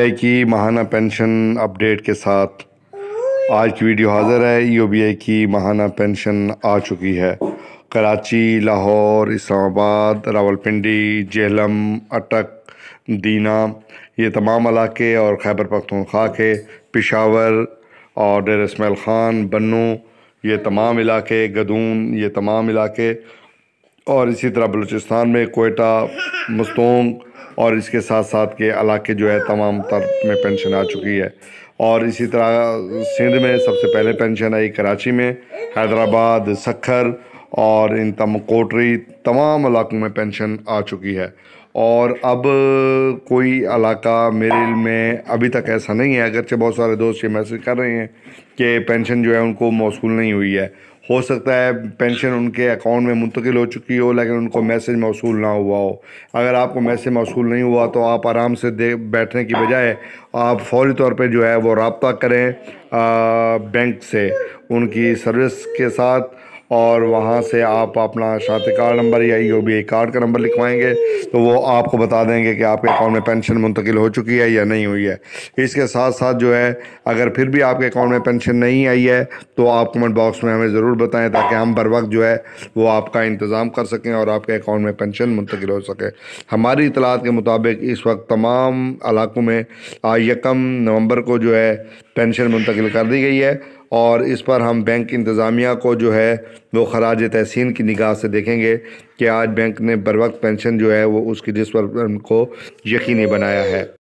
आई की महाना pension update के साथ आज की वीडियो हाज़िर है ईओबीआई की महाना पेंशन आ चुकी है कराची लाहौर इस्लामाबाद रावलपिंडी जेहलम अटक दीना ये तमाम इलाके और खैबर पख्तूनख्वा के पिशावर और डेर इसमैल ख़ान बन्नू ये तमाम इलाके गदून ये तमाम इलाके और इसी तरह बलूचिस्तान में कोयटा मस्तोंग और इसके साथ साथ के इलाके जो है तमाम तर में पेंशन आ चुकी है और इसी तरह सिंध में सबसे पहले पेंशन आई कराची में हैदराबाद सखर और इन तम कोटरी तमाम इलाकों में पेंशन आ चुकी है और अब कोई इलाका मेरे में अभी तक ऐसा नहीं है अगरचे बहुत सारे दोस्त ये मैसेज कर रहे हैं कि पेंशन जो है उनको मौसू नहीं हुई है हो सकता है पेंशन उनके अकाउंट में मुंतकिल हो चुकी हो लेकिन उनको मैसेज मौसू ना हुआ हो अगर आपको मैसेज मौसू नहीं हुआ तो आप आराम से दे बैठने की बजाय आप फौरी तौर पे जो है वो रबता करें आ, बैंक से उनकी सर्विस के साथ और वहाँ से आप अपना शादी कार्ड नंबर या यू बी आई कार्ड का नंबर लिखवाएंगे तो वो आपको बता देंगे कि आपके अकाउंट में पेंशन मुंतकिल हो चुकी है या नहीं हुई है इसके साथ साथ जो है अगर फिर भी आपके अकाउंट में पेंशन नहीं आई है तो आप कमेंट बॉक्स में हमें ज़रूर बताएं ताकि हम बर वक्त जो है वो आपका इंतज़ाम कर सकें और आपके अकाउंट में पेंशन मुंतकिल हो सके हमारी इतलात के मुताबिक इस वक्त तमाम इलाकों में यकम नवंबर को जो है पेंशन मुंतकिल कर दी गई है और इस पर हम बैंक इंतज़ामिया को जो है वो खराज तहसीन की निगाह से देखेंगे कि आज बैंक ने बर वक्त पेंशन जो है वो उसकी जिस पर उनको यकीनी बनाया है